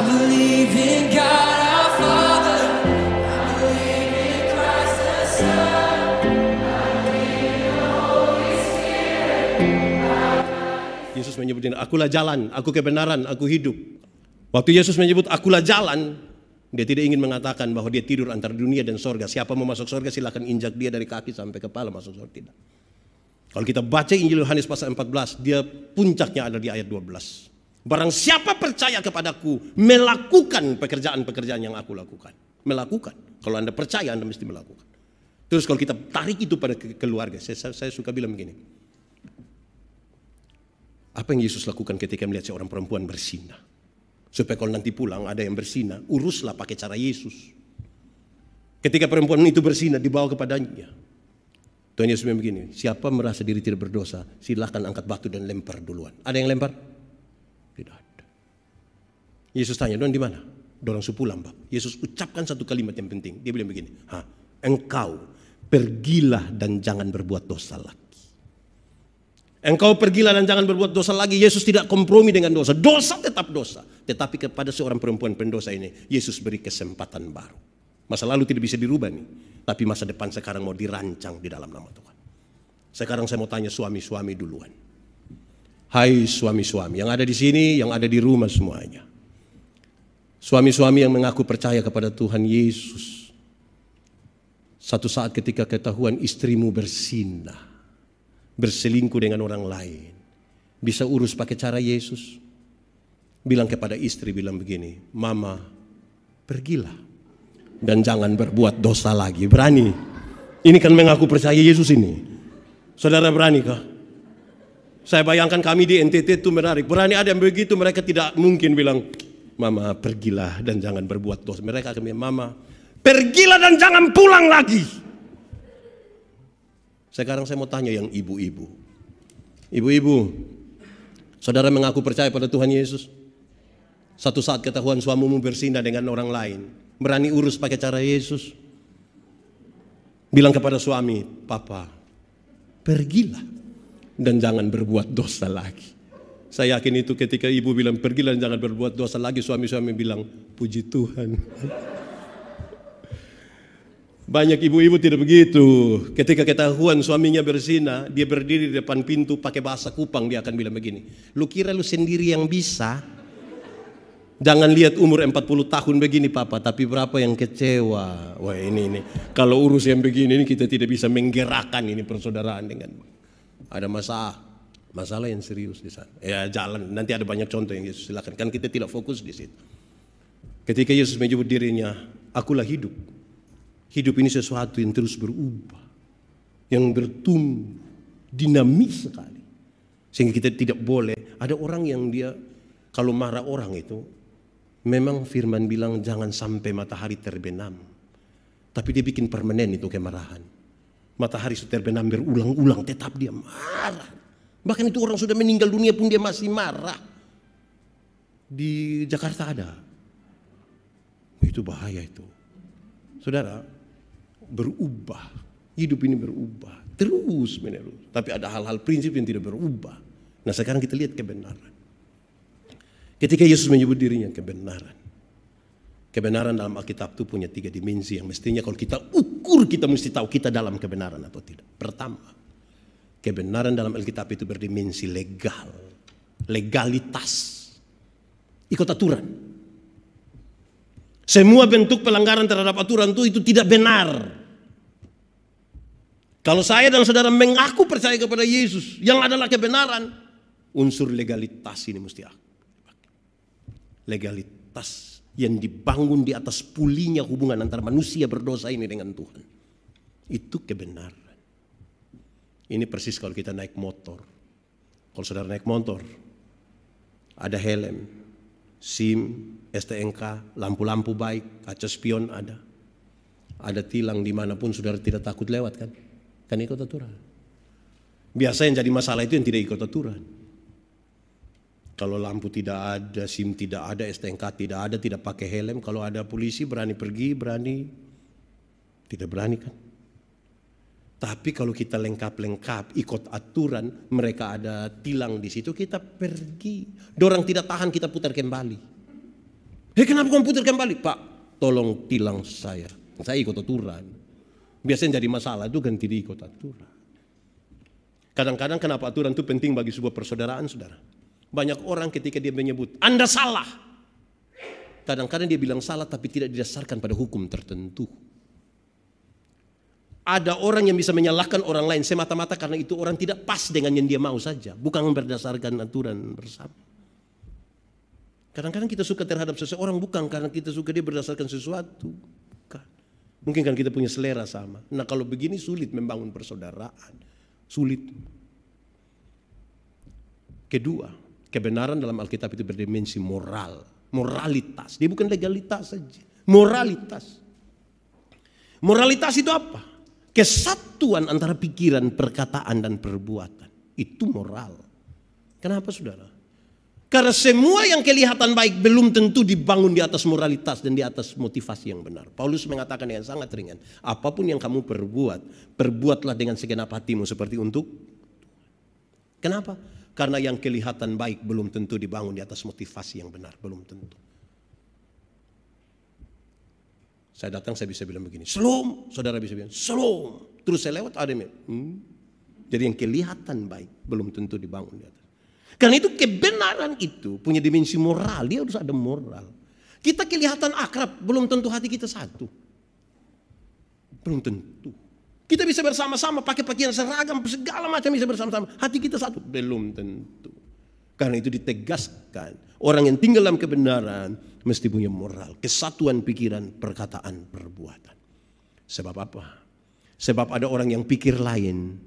Yesus menyebut ini, akulah jalan, aku kebenaran, aku hidup. Waktu Yesus menyebut akulah jalan, dia tidak ingin mengatakan bahwa dia tidur antara dunia dan sorga. Siapa mau masuk sorga silahkan injak dia dari kaki sampai kepala masuk sorga. Tidak. Kalau kita baca Injil Yohanes pasal 14, dia puncaknya ada di ayat 12. Barang siapa percaya kepadaku, melakukan pekerjaan-pekerjaan yang aku lakukan. Melakukan. Kalau Anda percaya, Anda mesti melakukan. Terus kalau kita tarik itu pada keluarga, saya, saya suka bilang begini. Apa yang Yesus lakukan ketika melihat seorang perempuan bersinah? Supaya kalau nanti pulang ada yang bersinah, uruslah pakai cara Yesus. Ketika perempuan itu bersinah, dibawa kepadanya. Tuhan Yesus bilang begini, siapa merasa diri tidak berdosa, silahkan angkat batu dan lempar duluan. Ada yang lempar? Yesus tanya, "Don di mana?" Dorong pulang, Pak. Yesus ucapkan satu kalimat yang penting. Dia bilang begini, "Ha, engkau pergilah dan jangan berbuat dosa lagi." Engkau pergilah dan jangan berbuat dosa lagi. Yesus tidak kompromi dengan dosa. Dosa tetap dosa. Tetapi kepada seorang perempuan pendosa ini, Yesus beri kesempatan baru. Masa lalu tidak bisa dirubah nih. Tapi masa depan sekarang mau dirancang di dalam nama Tuhan. Sekarang saya mau tanya suami-suami duluan. Hai suami-suami yang ada di sini, yang ada di rumah semuanya. Suami-suami yang mengaku percaya kepada Tuhan Yesus. Satu saat ketika ketahuan istrimu bersinah, berselingkuh dengan orang lain. Bisa urus pakai cara Yesus. Bilang kepada istri, bilang begini, Mama, pergilah. Dan jangan berbuat dosa lagi. Berani. Ini kan mengaku percaya Yesus ini. Saudara berani kah? Saya bayangkan kami di NTT itu menarik. Berani ada yang begitu mereka tidak mungkin bilang, Mama pergilah dan jangan berbuat dosa. Mereka akan Mama pergilah dan jangan pulang lagi. Sekarang saya mau tanya yang ibu-ibu. Ibu-ibu, saudara mengaku percaya pada Tuhan Yesus? Satu saat ketahuan suamimu bersinda dengan orang lain. Berani urus pakai cara Yesus. Bilang kepada suami, Papa, pergilah dan jangan berbuat dosa lagi. Saya yakin itu ketika ibu bilang pergilah jangan berbuat dosa lagi suami-suami bilang puji Tuhan. Banyak ibu-ibu tidak begitu. Ketika ketahuan suaminya bersina, dia berdiri di depan pintu pakai bahasa Kupang dia akan bilang begini. Lu kira lu sendiri yang bisa? Jangan lihat umur 40 tahun begini papa, tapi berapa yang kecewa. Wah ini ini. Kalau urus yang begini ini kita tidak bisa menggerakkan ini persaudaraan dengan ada masalah. Masalah yang serius di sana. Ya jalan, nanti ada banyak contoh yang Yesus silakan. Kan kita tidak fokus di situ. Ketika Yesus menyebut dirinya, akulah hidup. Hidup ini sesuatu yang terus berubah. Yang bertumbuh. Dinamis sekali. Sehingga kita tidak boleh. Ada orang yang dia, kalau marah orang itu, memang firman bilang jangan sampai matahari terbenam. Tapi dia bikin permanen itu kemarahan. Matahari sudah terbenam berulang-ulang tetap dia marah. Bahkan itu orang sudah meninggal dunia pun dia masih marah. Di Jakarta ada. Itu bahaya itu. Saudara, berubah. Hidup ini berubah. Terus menerus. Tapi ada hal-hal prinsip yang tidak berubah. Nah sekarang kita lihat kebenaran. Ketika Yesus menyebut dirinya kebenaran. Kebenaran dalam Alkitab itu punya tiga dimensi yang mestinya kalau kita ukur kita mesti tahu kita dalam kebenaran atau tidak. Pertama, Kebenaran dalam Alkitab itu berdimensi legal, legalitas, ikut aturan. Semua bentuk pelanggaran terhadap aturan itu itu tidak benar. Kalau saya dan saudara mengaku percaya kepada Yesus yang adalah kebenaran, unsur legalitas ini mesti ada. Legalitas yang dibangun di atas pulinya hubungan antara manusia berdosa ini dengan Tuhan. Itu kebenaran. Ini persis kalau kita naik motor. Kalau saudara naik motor, ada helm, SIM, STNK, lampu-lampu baik, kaca spion ada. Ada tilang dimanapun saudara tidak takut lewat kan? Kan ikut aturan. Biasa yang jadi masalah itu yang tidak ikut aturan. Kalau lampu tidak ada, SIM tidak ada, STNK tidak ada, tidak pakai helm. Kalau ada polisi berani pergi, berani. Tidak berani kan? Tapi kalau kita lengkap-lengkap ikut aturan, mereka ada tilang di situ, kita pergi. Dorang tidak tahan, kita putar kembali. Hei eh, kenapa kamu putar kembali? Pak, tolong tilang saya. Saya ikut aturan. Biasanya jadi masalah itu ganti di ikut aturan. Kadang-kadang kenapa aturan itu penting bagi sebuah persaudaraan, saudara. Banyak orang ketika dia menyebut, Anda salah. Kadang-kadang dia bilang salah tapi tidak didasarkan pada hukum tertentu. Ada orang yang bisa menyalahkan orang lain semata-mata karena itu orang tidak pas dengan yang dia mau saja, bukan berdasarkan aturan bersama. Kadang-kadang kita suka terhadap seseorang bukan karena kita suka dia berdasarkan sesuatu. Bukan. Mungkin kan kita punya selera sama. Nah kalau begini sulit membangun persaudaraan. Sulit. Kedua, kebenaran dalam Alkitab itu berdimensi moral. Moralitas. Dia bukan legalitas saja. Moralitas. Moralitas itu apa? Kesatuan antara pikiran, perkataan, dan perbuatan. Itu moral. Kenapa saudara? Karena semua yang kelihatan baik belum tentu dibangun di atas moralitas dan di atas motivasi yang benar. Paulus mengatakan dengan sangat ringan, apapun yang kamu perbuat, perbuatlah dengan segenap hatimu seperti untuk Kenapa? Karena yang kelihatan baik belum tentu dibangun di atas motivasi yang benar, belum tentu. Saya datang saya bisa bilang begini, selum, Saudara bisa bilang, selum. Terus saya lewat ada yang, hmm. Jadi yang kelihatan baik, belum tentu dibangun di atas. Karena itu kebenaran itu punya dimensi moral, dia harus ada moral. Kita kelihatan akrab, belum tentu hati kita satu. Belum tentu. Kita bisa bersama-sama pakai pakaian seragam, segala macam bisa bersama-sama. Hati kita satu, belum tentu. Karena itu ditegaskan, orang yang tinggal dalam kebenaran mesti punya moral, kesatuan pikiran, perkataan, perbuatan. Sebab apa? Sebab ada orang yang pikir lain,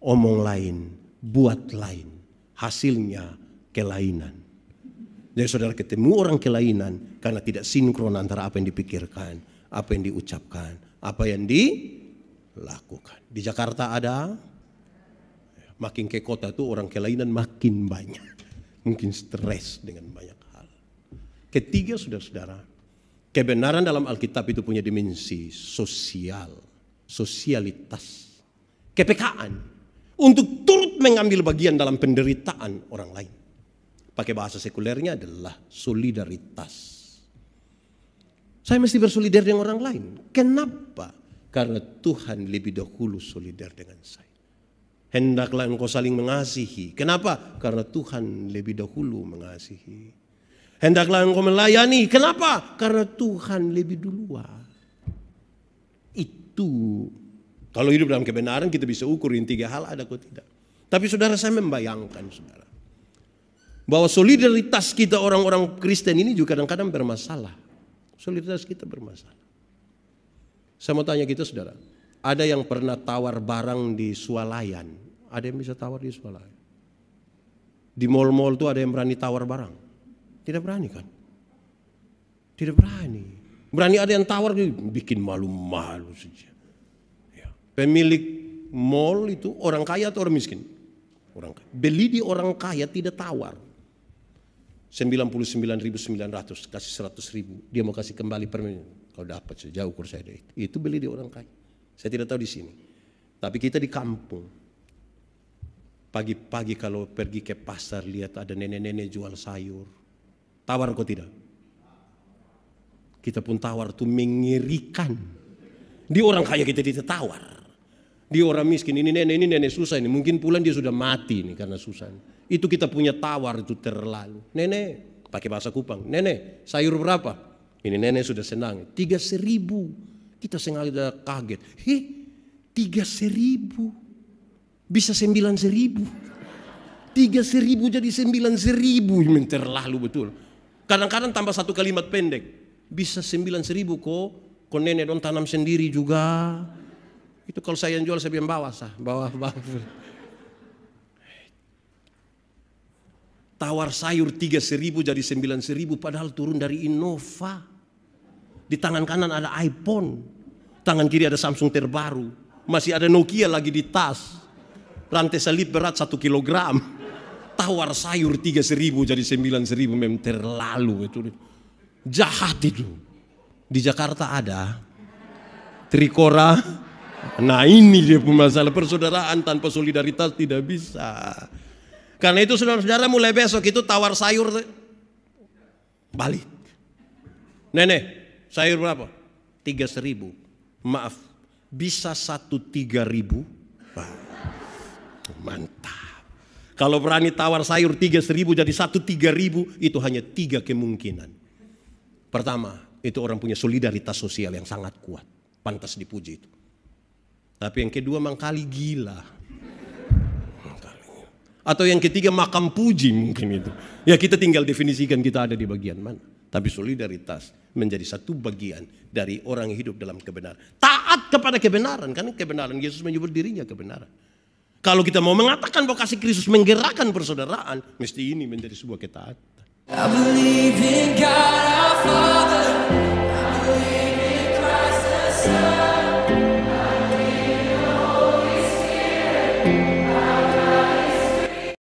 omong lain, buat lain. Hasilnya kelainan. Jadi saudara ketemu orang kelainan karena tidak sinkron antara apa yang dipikirkan, apa yang diucapkan, apa yang dilakukan. Di Jakarta ada, makin ke kota tuh orang kelainan makin banyak mungkin stres dengan banyak hal. Ketiga, saudara-saudara, kebenaran dalam Alkitab itu punya dimensi sosial, sosialitas, kepekaan untuk turut mengambil bagian dalam penderitaan orang lain. Pakai bahasa sekulernya adalah solidaritas. Saya mesti bersolidar dengan orang lain. Kenapa? Karena Tuhan lebih dahulu solidar dengan saya hendaklah engkau saling mengasihi. Kenapa? Karena Tuhan lebih dahulu mengasihi. Hendaklah engkau melayani. Kenapa? Karena Tuhan lebih duluan. Itu kalau hidup dalam kebenaran kita bisa ukurin tiga hal ada atau tidak. Tapi saudara saya membayangkan saudara. Bahwa solidaritas kita orang-orang Kristen ini juga kadang-kadang bermasalah. Solidaritas kita bermasalah. Saya mau tanya kita gitu, saudara. Ada yang pernah tawar barang di sualayan. Ada yang bisa tawar di sekolah. Di mall-mall tuh ada yang berani tawar barang. Tidak berani kan? Tidak berani. Berani ada yang tawar bikin malu-malu saja. Ya. Pemilik mall itu orang kaya atau orang miskin? Orang kaya. Beli di orang kaya tidak tawar. 99.900 kasih 100.000 dia mau kasih kembali permen kalau dapat saja ukur saya itu itu beli di orang kaya saya tidak tahu di sini tapi kita di kampung Pagi-pagi kalau pergi ke pasar lihat ada nenek-nenek jual sayur. Tawar kok tidak? Kita pun tawar tuh mengerikan. Di orang kaya kita tidak tawar. Di orang miskin ini nenek ini nenek susah ini mungkin pulang dia sudah mati nih karena susah. Itu kita punya tawar itu terlalu. Nenek pakai bahasa Kupang. Nenek sayur berapa? Ini nenek sudah senang. Tiga seribu. Kita sengaja kaget. Heh, tiga seribu. Bisa sembilan seribu. Tiga seribu jadi sembilan seribu. Terlalu betul. Kadang-kadang tambah satu kalimat pendek. Bisa sembilan seribu kok. Kok nenek don tanam sendiri juga. Itu kalau saya yang jual saya bilang bawah sah. Bawah, bawah. Tawar sayur tiga seribu jadi sembilan seribu. Padahal turun dari Innova. Di tangan kanan ada iPhone. Tangan kiri ada Samsung terbaru. Masih ada Nokia lagi di tas rantai salib berat satu kilogram tawar sayur tiga seribu jadi sembilan seribu memang terlalu itu jahat itu di Jakarta ada trikora nah ini dia masalah persaudaraan tanpa solidaritas tidak bisa karena itu saudara-saudara mulai besok itu tawar sayur balik nenek sayur berapa tiga seribu maaf bisa satu tiga ribu Mantap. Kalau berani tawar sayur tiga seribu jadi satu tiga ribu itu hanya tiga kemungkinan. Pertama, itu orang punya solidaritas sosial yang sangat kuat. Pantas dipuji itu. Tapi yang kedua mangkali gila. Atau yang ketiga makam puji mungkin itu. Ya kita tinggal definisikan kita ada di bagian mana. Tapi solidaritas menjadi satu bagian dari orang hidup dalam kebenaran. Taat kepada kebenaran. Karena kebenaran, Yesus menyebut dirinya kebenaran. Kalau kita mau mengatakan bahwa kasih Kristus menggerakkan persaudaraan, mesti ini menjadi sebuah ketaatan. I